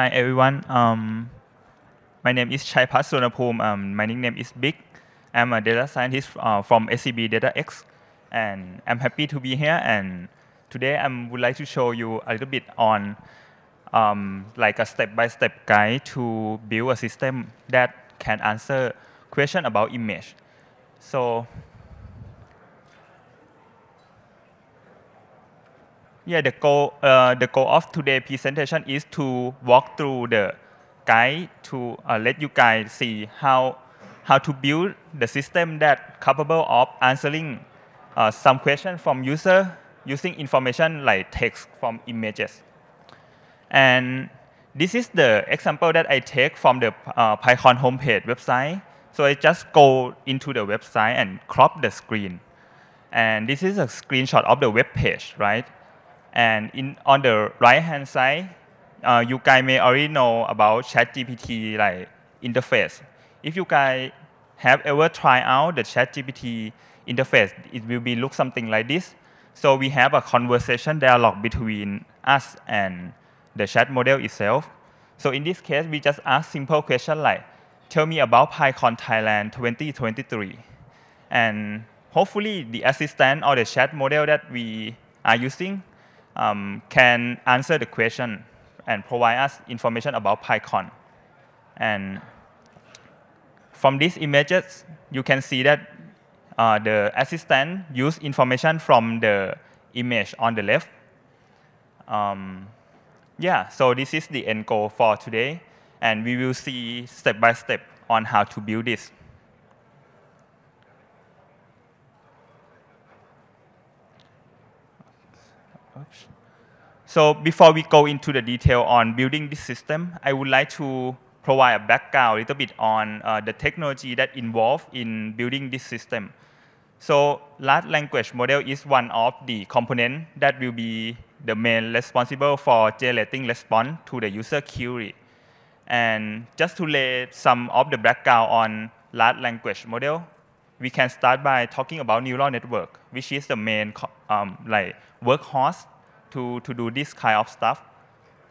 Hi everyone. Um, my name is Chai Pat Um, my nickname is Big. I'm a data scientist uh, from SCB DataX, and I'm happy to be here. And today I would like to show you a little bit on um, like a step-by-step -step guide to build a system that can answer question about image. So Yeah, the goal, uh, the goal of today's presentation is to walk through the guide to uh, let you guys see how, how to build the system that capable of answering uh, some question from user using information like text from images. And this is the example that I take from the uh, PyCon homepage website. So I just go into the website and crop the screen. And this is a screenshot of the web page, right? And in, on the right-hand side, uh, you guys may already know about ChatGPT like interface. If you guys have ever tried out the ChatGPT interface, it will be look something like this. So we have a conversation dialogue between us and the chat model itself. So in this case, we just ask simple question like, tell me about PyCon Thailand 2023. And hopefully the assistant or the chat model that we are using um, can answer the question and provide us information about PyCon. And from these images, you can see that uh, the assistant used information from the image on the left. Um, yeah, so this is the end goal for today. And we will see step by step on how to build this. Oops. So before we go into the detail on building this system, I would like to provide a background a little bit on uh, the technology that involved in building this system. So large language model is one of the component that will be the main responsible for generating response to the user query. And just to lay some of the background on large language model, we can start by talking about neural network, which is the main um, like workhorse to, to do this kind of stuff.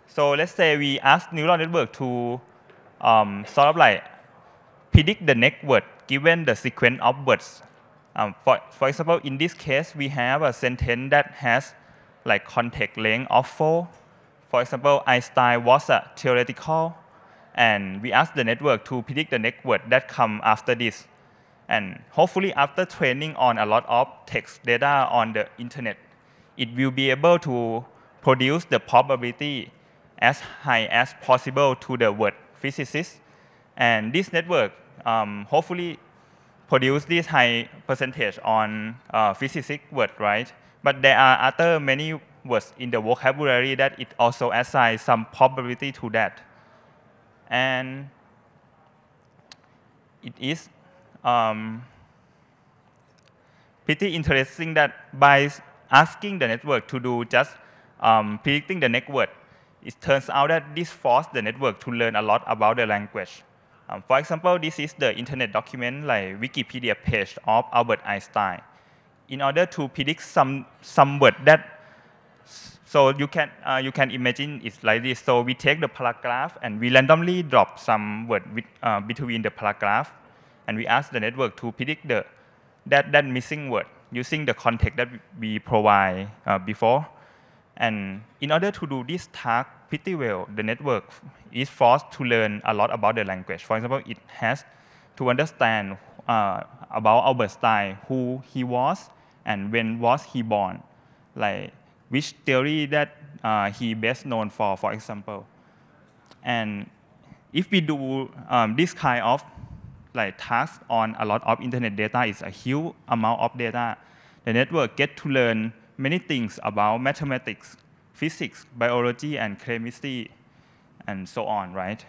So let's say we ask neural network to um, sort of like predict the next word given the sequence of words. Um, for, for example, in this case, we have a sentence that has like context length of 4. For example, Einstein was a theoretical, and we ask the network to predict the next word that come after this. And hopefully after training on a lot of text data on the internet, it will be able to produce the probability as high as possible to the word physicist. And this network um, hopefully produce this high percentage on uh, physicist word, right? But there are other many words in the vocabulary that it also assigns some probability to that. And it is um, pretty interesting that by asking the network to do just um, predicting the next word, it turns out that this forced the network to learn a lot about the language. Um, for example, this is the internet document like Wikipedia page of Albert Einstein. In order to predict some, some word that, so you can, uh, you can imagine it's like this. So we take the paragraph and we randomly drop some word with, uh, between the paragraph and we ask the network to predict the, that, that missing word using the context that we provide uh, before. And in order to do this task pretty well, the network is forced to learn a lot about the language. For example, it has to understand uh, about Albert Stein, who he was, and when was he born, like which theory that uh, he best known for, for example. And if we do um, this kind of like tasks on a lot of internet data is a huge amount of data. The network get to learn many things about mathematics, physics, biology, and chemistry, and so on, right?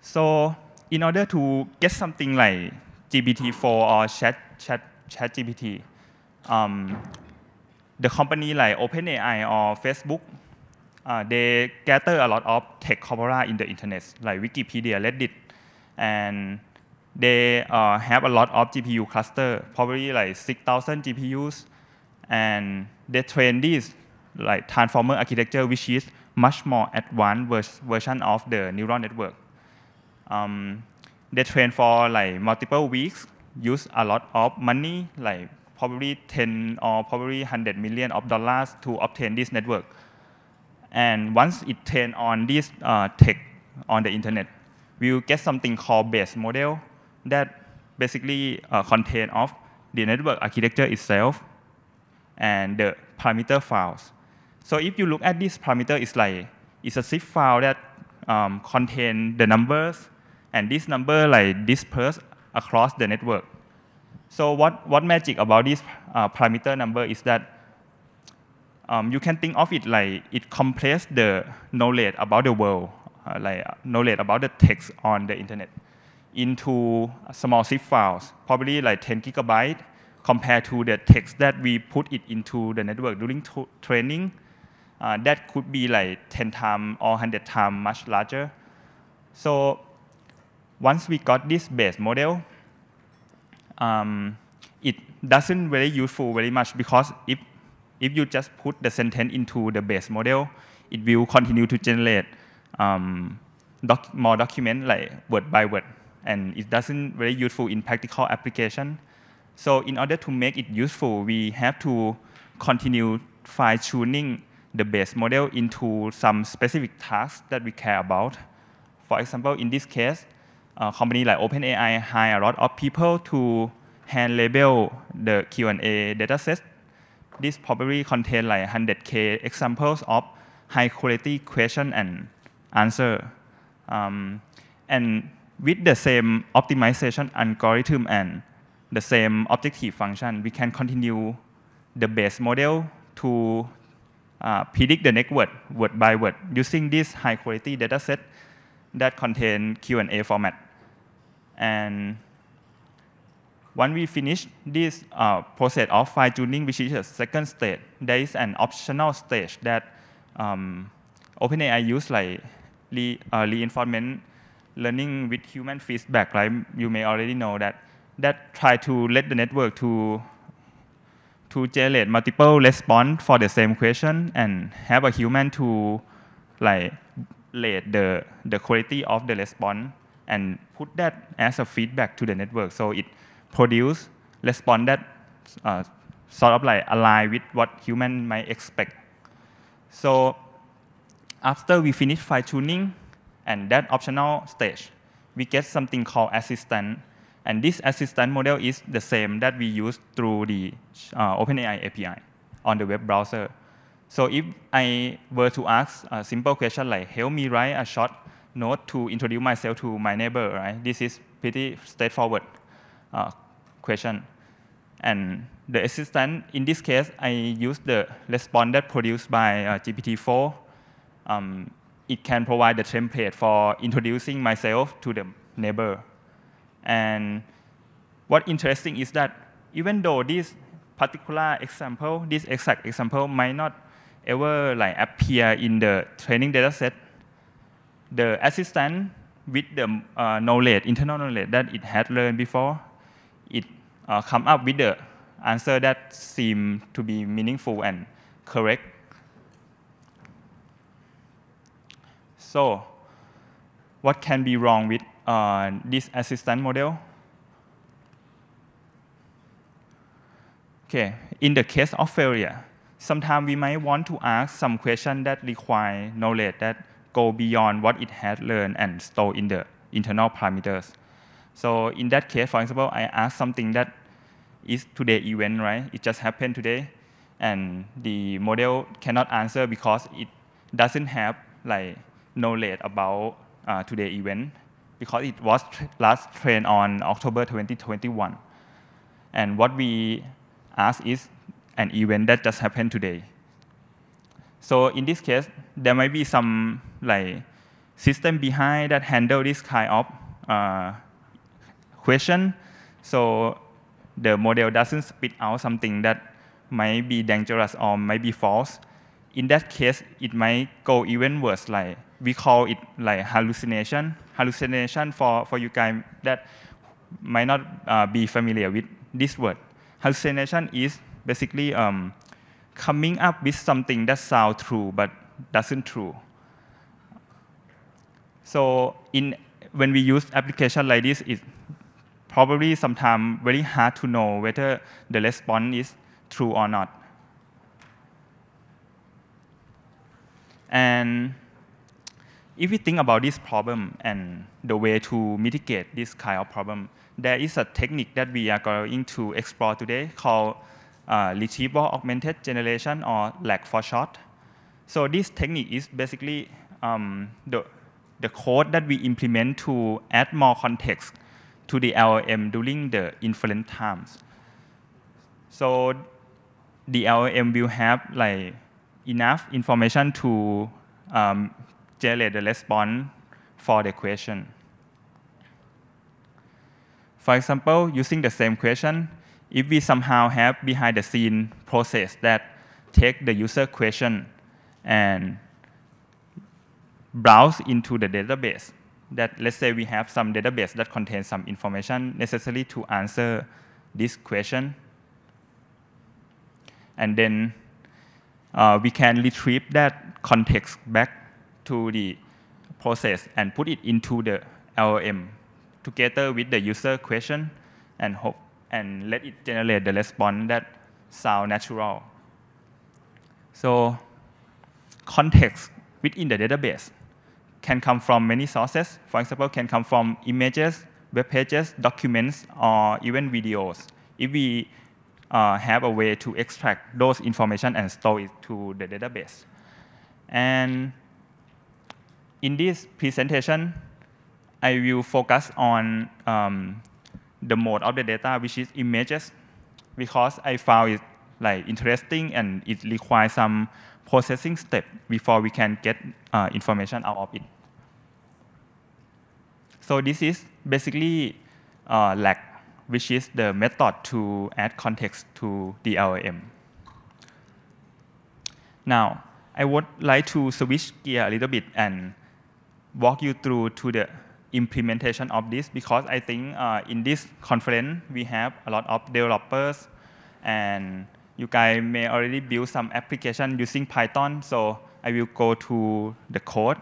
So in order to get something like GPT-4 or Chat, Chat, Chat GPT, um, the company like OpenAI or Facebook, uh, they gather a lot of tech corpora in the internet, like Wikipedia, Reddit, and they uh, have a lot of GPU cluster, probably like 6,000 GPUs, and they train this like transformer architecture, which is much more advanced version of the neural network. Um, they train for like multiple weeks, use a lot of money, like probably 10 or probably 100 million of dollars to obtain this network. And once it trained on this uh, tech on the internet, we'll get something called base model that basically uh, contain of the network architecture itself and the parameter files. So if you look at this parameter, it's like it's a zip file that um, contain the numbers, and this number like dispersed across the network. So what, what magic about this uh, parameter number is that um, you can think of it like it compresses the knowledge about the world uh, like uh, knowledge about the text on the internet into small zip files, probably like 10 gigabyte, compared to the text that we put it into the network during training. Uh, that could be like 10 times or 100 times much larger. So once we got this base model, um, it doesn't really useful very much because if, if you just put the sentence into the base model, it will continue to generate um, doc more document like word by word, and it doesn't very useful in practical application. So in order to make it useful, we have to continue fine-tuning the base model into some specific tasks that we care about. For example, in this case, a company like OpenAI hire a lot of people to hand label the Q&A dataset. This probably contains like 100K examples of high quality question and answer. Um, and with the same optimization algorithm and the same objective function, we can continue the base model to uh, predict the next word, word by word, using this high quality data set that contain Q&A format. And when we finish this uh, process of fine tuning, which is the second stage, there is an optional stage that um, OpenAI use like uh, reinforcement learning with human feedback, right? You may already know that that try to let the network to to generate multiple response for the same question and have a human to like rate the the quality of the response and put that as a feedback to the network so it produce response that uh, sort of like align with what human might expect. So after we finish fine tuning and that optional stage, we get something called assistant. And this assistant model is the same that we use through the uh, OpenAI API on the web browser. So if I were to ask a simple question like, help me write a short note to introduce myself to my neighbor, right? This is pretty straightforward uh, question. And the assistant, in this case, I use the response that produced by uh, GPT-4 um, it can provide the template for introducing myself to the neighbor. And what interesting is that even though this particular example, this exact example might not ever like appear in the training dataset, the assistant with the uh, knowledge, internal knowledge that it had learned before, it uh, come up with the answer that seem to be meaningful and correct So what can be wrong with uh, this assistant model? Okay, in the case of failure, sometimes we might want to ask some question that require knowledge that go beyond what it had learned and stored in the internal parameters. So in that case, for example, I ask something that is today event, right? It just happened today, and the model cannot answer because it doesn't have like knowledge about uh, today's event because it was last trained on October 2021. And what we ask is an event that just happened today. So in this case, there might be some like system behind that handle this kind of uh, question. So the model doesn't spit out something that might be dangerous or might be false. In that case, it might go even worse, like we call it like hallucination. Hallucination for, for you guys that might not uh, be familiar with this word. Hallucination is basically um, coming up with something that sounds true but doesn't true. So in, when we use application like this, it's probably sometimes very hard to know whether the response is true or not. And if we think about this problem and the way to mitigate this kind of problem, there is a technique that we are going to explore today called uh, retrieval augmented generation or LAG for short. So this technique is basically um, the, the code that we implement to add more context to the LLM during the inference times. So the LLM will have like enough information to um, generate the response for the question. For example, using the same question, if we somehow have behind the scene process that take the user question and browse into the database, that let's say we have some database that contains some information necessary to answer this question. And then uh, we can retrieve that context back to the process and put it into the LLM together with the user question and hope and let it generate the response that sound natural. So context within the database can come from many sources. For example, can come from images, web pages, documents, or even videos. If we uh, have a way to extract those information and store it to the database. And in this presentation, I will focus on um, the mode of the data, which is images, because I found it like interesting and it requires some processing step before we can get uh, information out of it. So this is basically uh, LAC, which is the method to add context to DLM. Now, I would like to switch gear a little bit and walk you through to the implementation of this because I think uh, in this conference we have a lot of developers and you guys may already build some application using Python. So I will go to the code.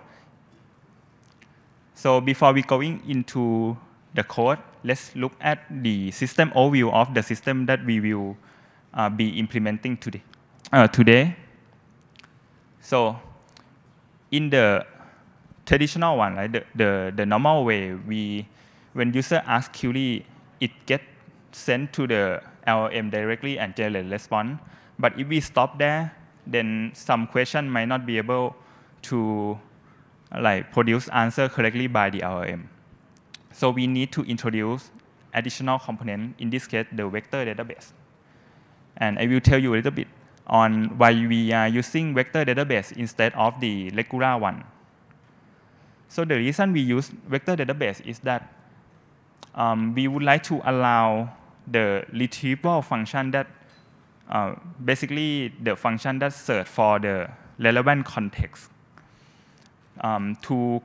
So before we going into the code, let's look at the system overview of the system that we will uh, be implementing today. Uh, today. So in the traditional one, right? The, the, the normal way, we when user ask query, it get sent to the LLM directly and generate response. But if we stop there, then some question might not be able to like produce answer correctly by the LLM. So we need to introduce additional component, in this case, the vector database. And I will tell you a little bit on why we are using vector database instead of the regular one. So the reason we use vector database is that um, we would like to allow the retrieval function that uh, basically the function that search for the relevant context um, to,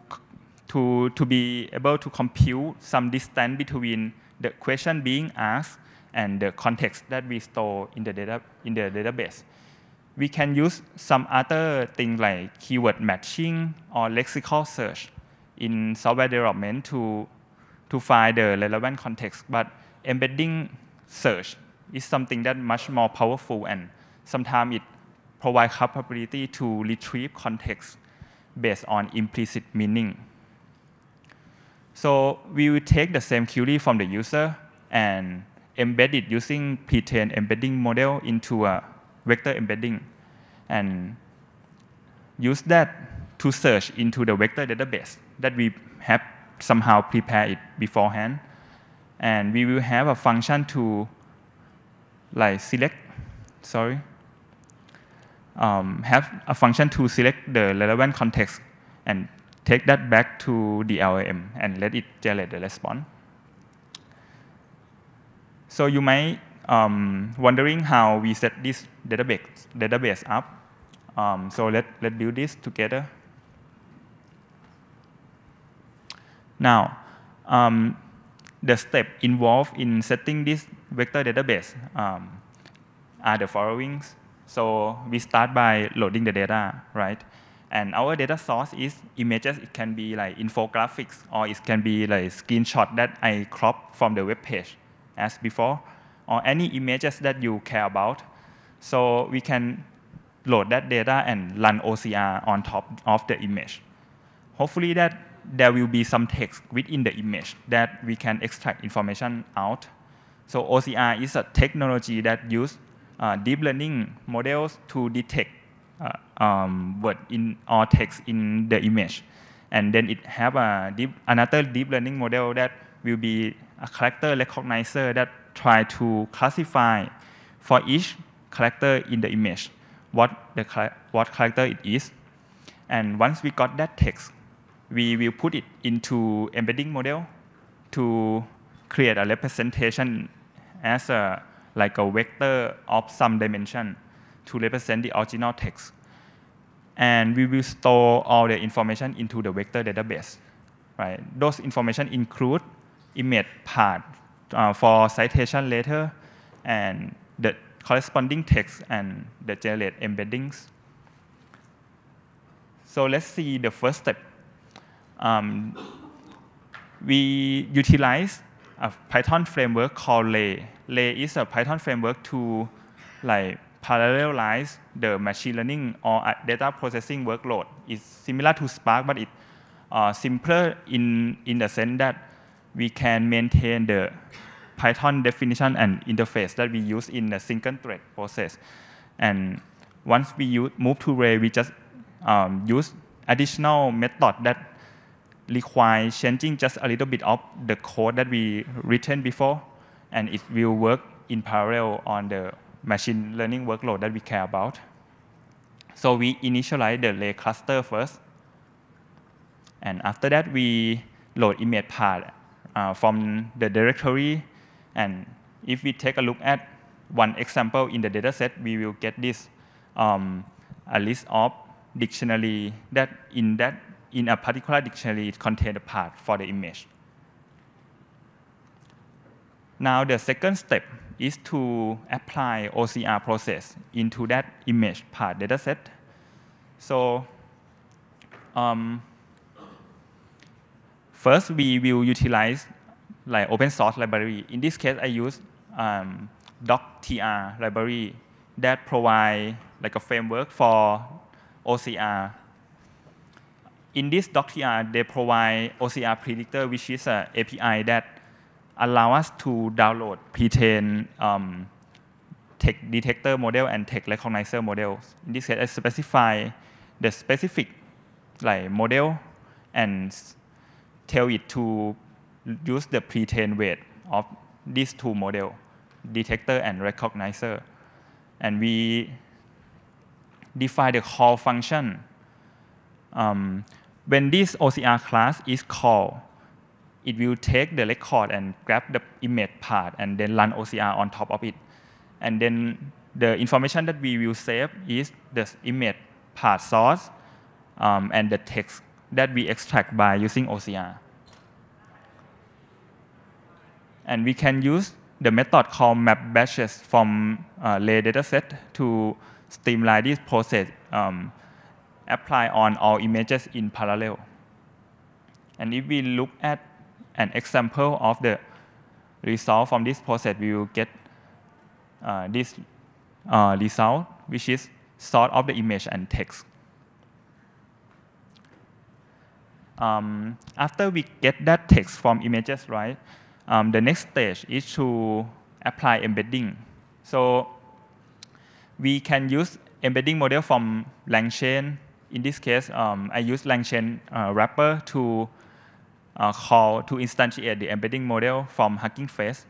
to, to be able to compute some distance between the question being asked and the context that we store in the, data, in the database we can use some other thing like keyword matching or lexical search in software development to, to find the relevant context. But embedding search is something that much more powerful and sometimes it provides capability to retrieve context based on implicit meaning. So we will take the same query from the user and embed it using pretrained embedding model into a vector embedding and use that to search into the vector database that we have somehow prepared it beforehand. And we will have a function to like select, sorry, um, have a function to select the relevant context and take that back to the LLM and let it generate the response. So you might um, wondering how we set this database, database up. Um, so let, let's do this together. Now, um, the step involved in setting this vector database um, are the following. So we start by loading the data, right? And our data source is images. It can be like infographics, or it can be like screenshot that I crop from the web page as before or any images that you care about. So we can load that data and run OCR on top of the image. Hopefully that there will be some text within the image that we can extract information out. So OCR is a technology that uses uh, deep learning models to detect uh, um, word in or text in the image. And then it have a deep, another deep learning model that will be a character recognizer that try to classify for each character in the image what, the, what character it is. And once we got that text, we will put it into embedding model to create a representation as a, like a vector of some dimension to represent the original text. And we will store all the information into the vector database. Right? Those information include image, path, uh, for citation later and the corresponding text and the generate embeddings. So let's see the first step. Um, we utilize a Python framework called Lay. Lay is a Python framework to like parallelize the machine learning or data processing workload. It's similar to Spark, but it's uh, simpler in, in the sense that we can maintain the Python definition and interface that we use in the single thread process. And once we use, move to Ray, we just um, use additional method that require changing just a little bit of the code that we written before, and it will work in parallel on the machine learning workload that we care about. So we initialize the Ray cluster first, and after that we load image path uh, from the directory. And if we take a look at one example in the dataset, we will get this um, a list of dictionary that in that in a particular dictionary it contains a part for the image. Now the second step is to apply OCR process into that image part dataset. So um, First, we will utilize like open source library. In this case, I use um, DocTR library that provide like a framework for OCR. In this DocTR, they provide OCR predictor, which is an API that allow us to download pretrained um, text detector model and text recognizer models. In this case, I specify the specific like model and tell it to use the pretrained weight of these two model, detector and recognizer. And we define the call function. Um, when this OCR class is called, it will take the record and grab the image part and then run OCR on top of it. And then the information that we will save is the image part source um, and the text that we extract by using OCR. And we can use the method called map batches from uh, lay dataset to streamline this process, um, apply on all images in parallel. And if we look at an example of the result from this process, we will get uh, this uh, result, which is sort of the image and text. Um, after we get that text from images, right, um, the next stage is to apply embedding. So we can use embedding model from LangChain. In this case, um, I use LangChain uh, wrapper to uh, call to instantiate the embedding model from Hugging Face.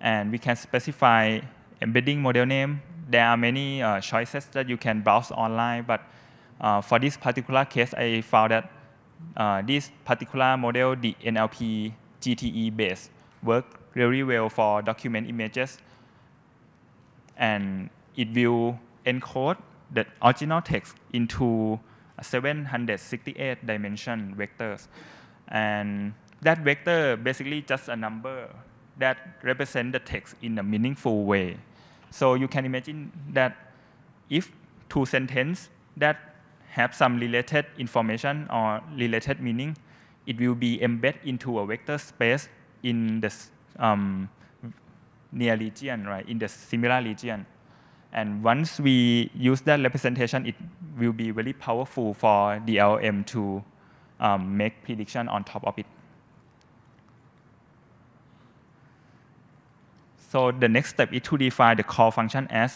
And we can specify embedding model name. There are many uh, choices that you can browse online, but uh, for this particular case, I found that uh, this particular model, the NLP GTE base, work really well for document images. And it will encode the original text into 768 dimension vectors. And that vector basically just a number that represent the text in a meaningful way. So you can imagine that if two sentences that have some related information or related meaning, it will be embedded into a vector space in the um, near region, right, in the similar region. And once we use that representation, it will be really powerful for the LM to um, make prediction on top of it. So the next step is to define the call function as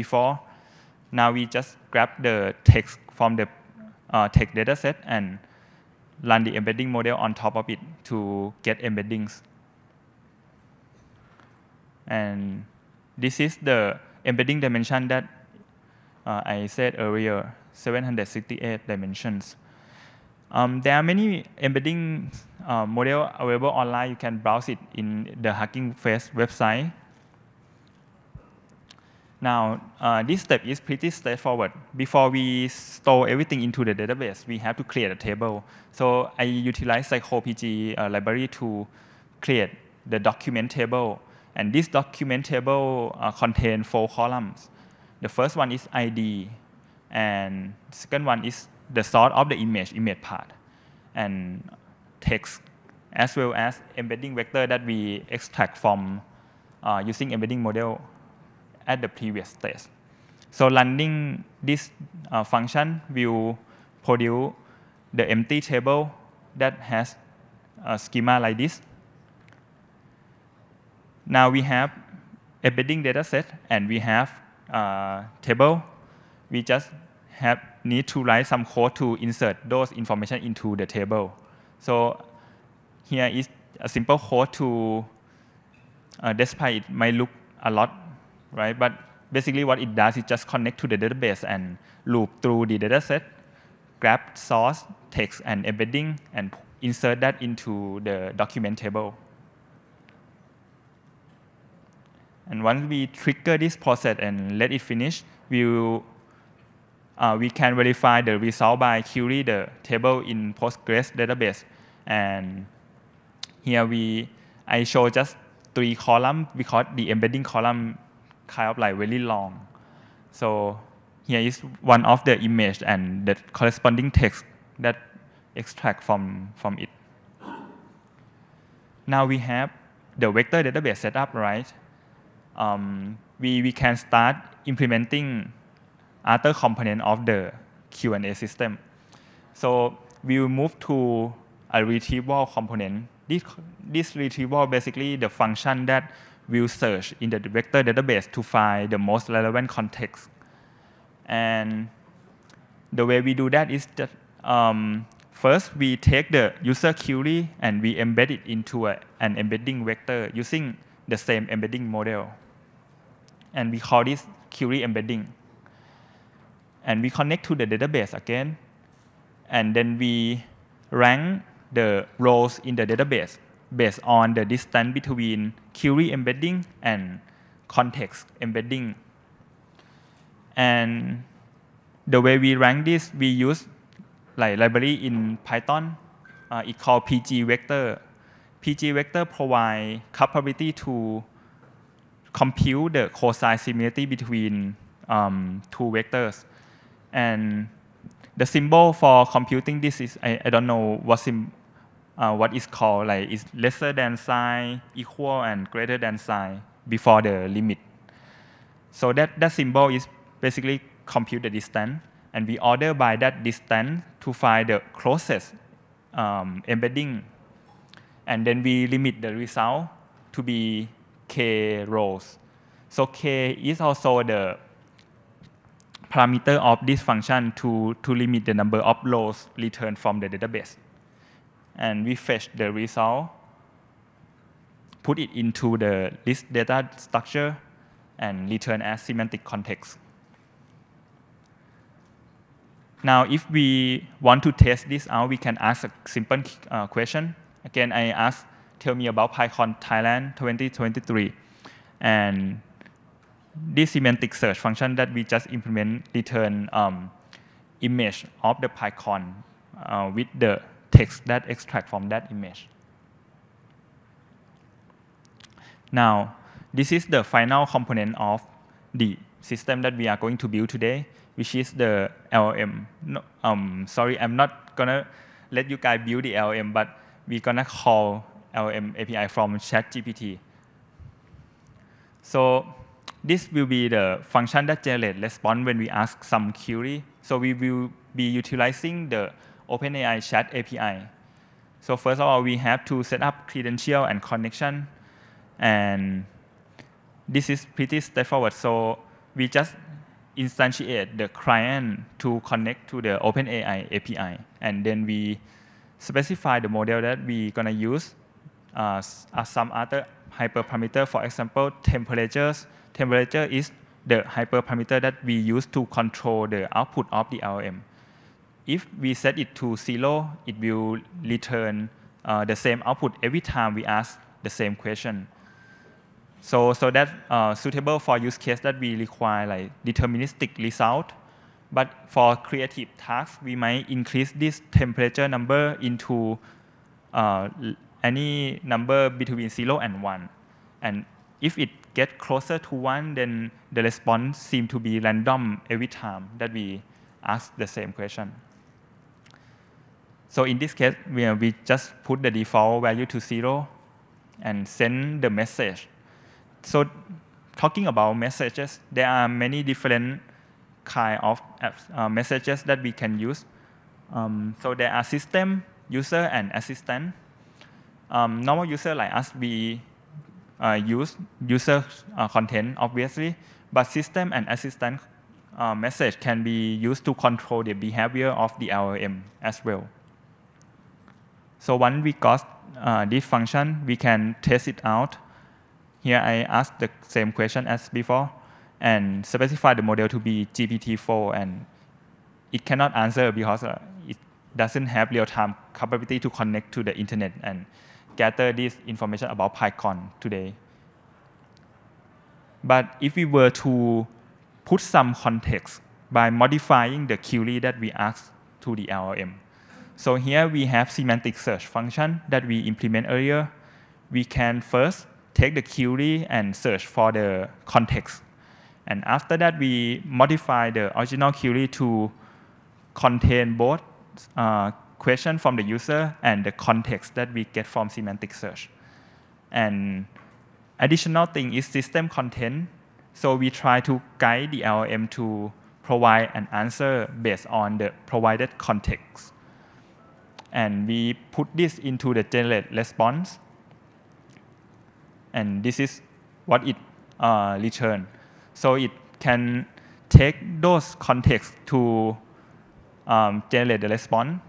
before. Now we just grab the text from the uh, text dataset and run the embedding model on top of it to get embeddings. And this is the embedding dimension that uh, I said earlier, 768 dimensions. Um, there are many embedding uh, model available online. You can browse it in the Hugging Face website. Now, uh, this step is pretty straightforward. Before we store everything into the database, we have to create a table. So I utilize PsychoPG uh, library to create the document table. And this document table uh, contains four columns. The first one is ID, and second one is the sort of the image, image part, and text, as well as embedding vector that we extract from uh, using embedding model at the previous stage. So running this uh, function will produce the empty table that has a schema like this. Now we have embedding data set and we have a uh, table. We just have need to write some code to insert those information into the table. So here is a simple code to, uh, despite it might look a lot right? But basically what it does, is just connect to the database and loop through the dataset, grab source, text, and embedding, and insert that into the document table. And once we trigger this process and let it finish, we'll, uh, we can verify the result by query the table in Postgres database. And here we, I show just three columns because the embedding column kind of like really long. So here is one of the image and the corresponding text that extract from, from it. Now we have the vector database setup, right? Um, we, we can start implementing other component of the Q&A system. So we will move to a retrieval component. This, this retrieval basically the function that will search in the vector database to find the most relevant context. And the way we do that is that um, first we take the user query and we embed it into a, an embedding vector using the same embedding model. And we call this query embedding. And we connect to the database again. And then we rank the rows in the database based on the distance between query embedding and context embedding. And the way we rank this, we use like library in Python. Uh, it's called PG Vector. PG Vector provide capability to compute the cosine similarity between um, two vectors. And the symbol for computing this is, I, I don't know what, symbol uh, what is called like is lesser than sign, equal, and greater than sign before the limit. So that, that symbol is basically compute the distance, and we order by that distance to find the closest um, embedding, and then we limit the result to be k rows. So k is also the parameter of this function to, to limit the number of rows returned from the database and we fetch the result, put it into the list data structure, and return as semantic context. Now, if we want to test this out, we can ask a simple uh, question. Again, I ask, tell me about PyCon Thailand 2023. And this semantic search function that we just implement return um, image of the PyCon uh, with the text that extract from that image. Now, this is the final component of the system that we are going to build today, which is the LM. No, um, sorry, I'm not going to let you guys build the LM, but we're going to call LM API from ChatGPT. So this will be the function that generates response when we ask some query. So we will be utilizing the OpenAI Chat API. So first of all, we have to set up credential and connection. And this is pretty straightforward. So we just instantiate the client to connect to the OpenAI API. And then we specify the model that we're going to use uh, some other hyperparameter. For example, temperatures. Temperature is the hyperparameter that we use to control the output of the LLM if we set it to zero, it will return uh, the same output every time we ask the same question. So, so that's uh, suitable for use case that we require like deterministic result. But for creative tasks, we might increase this temperature number into uh, any number between 0 and 1. And if it gets closer to 1, then the response seems to be random every time that we ask the same question. So in this case, we, we just put the default value to zero and send the message. So talking about messages, there are many different kind of uh, messages that we can use. Um, so there are system, user, and assistant. Um, normal user like us, we uh, use user uh, content, obviously, but system and assistant uh, message can be used to control the behavior of the LLM as well. So once we got uh, this function, we can test it out. Here I ask the same question as before and specify the model to be GPT-4 and it cannot answer because uh, it doesn't have real-time capability to connect to the internet and gather this information about PyCon today. But if we were to put some context by modifying the query that we ask to the LLM, so here we have semantic search function that we implement earlier. We can first take the query and search for the context. And after that, we modify the original query to contain both uh, question from the user and the context that we get from semantic search. And additional thing is system content. So we try to guide the LLM to provide an answer based on the provided context and we put this into the generate response and this is what it uh, return. So it can take those contexts to um, generate the response.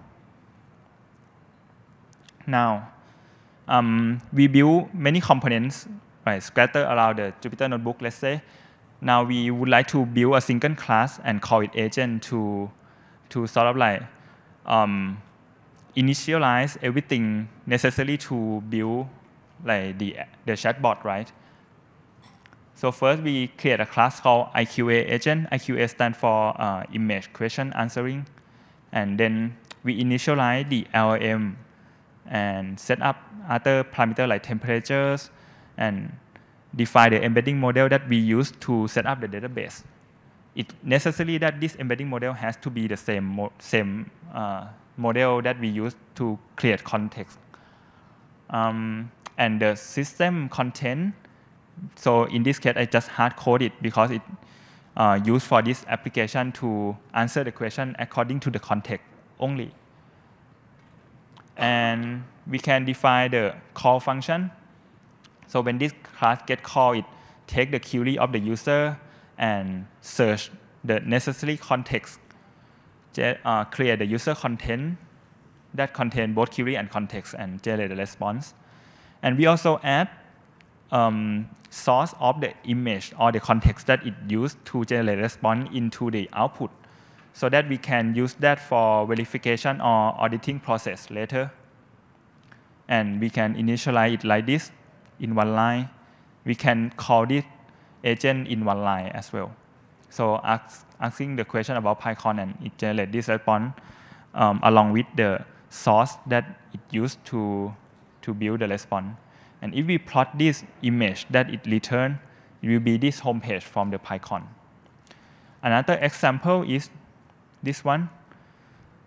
Now, um, we build many components right, scattered around the Jupyter Notebook, let's say. Now we would like to build a single class and call it agent to, to sort of like um, initialize everything necessary to build like the, the chatbot, right? So first, we create a class called IQA agent. IQA stands for uh, image question answering. And then we initialize the LLM and set up other parameters like temperatures and define the embedding model that we use to set up the database. It necessary that this embedding model has to be the same, same uh, model that we use to create context. Um, and the system content, so in this case, I just hard code it because it uh, used for this application to answer the question according to the context only. And we can define the call function. So when this class get called, it take the query of the user and search the necessary context uh, create the user content that contain both query and context and generate the response. And we also add um, source of the image or the context that it used to generate response into the output so that we can use that for verification or auditing process later. And we can initialize it like this in one line. We can call this agent in one line as well. So ask asking the question about PyCon and it generated this response um, along with the source that it used to, to build the response. And if we plot this image that it returned, it will be this homepage from the PyCon. Another example is this one.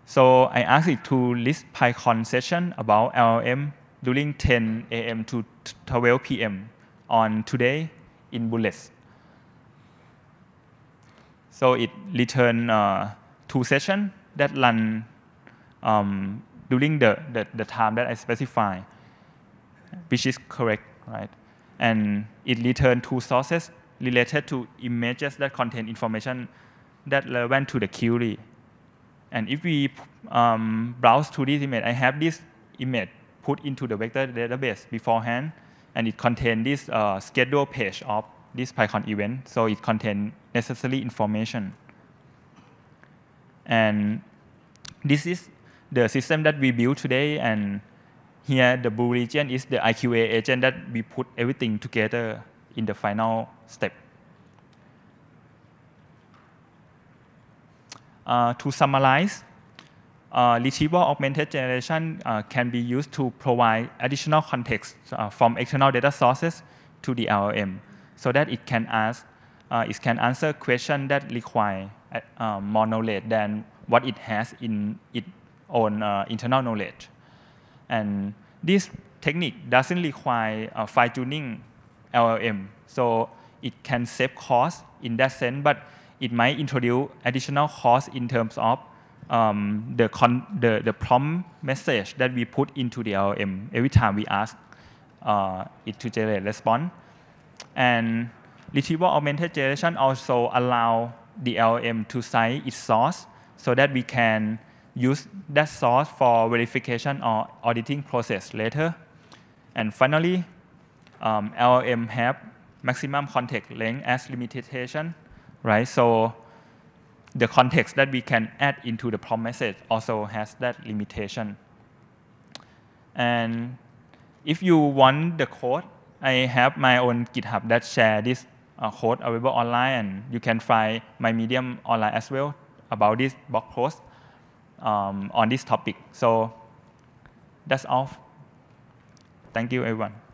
So I asked it to list PyCon session about LLM during 10 a.m. to 12 p.m. on today in bullets. So it return uh, two sessions that run um, during the, the, the time that I specify, which is correct, right? And it return two sources related to images that contain information that relevant to the query. And if we um, browse to this image, I have this image put into the vector database beforehand, and it contains this uh, schedule page of this PyCon event. So it contains necessary information. And this is the system that we build today. And here, the blue region is the IQA agent that we put everything together in the final step. Uh, to summarize, uh, retrieval augmented generation uh, can be used to provide additional context uh, from external data sources to the LLM so that it can ask uh, it can answer questions that require uh, uh, more knowledge than what it has in its own uh, internal knowledge. And this technique doesn't require uh, fine-tuning LLM, so it can save cost in that sense, but it might introduce additional cost in terms of um, the, the, the, prompt message that we put into the LLM every time we ask uh, it to generate response. And Retrieval augmented generation also allow the LLM to cite its source so that we can use that source for verification or auditing process later. And finally, um, LLM have maximum context length as limitation, right? So the context that we can add into the prompt message also has that limitation. And if you want the code, I have my own GitHub that share this uh, code available online, and you can find my Medium online as well about this blog post um, on this topic. So that's all. Thank you, everyone.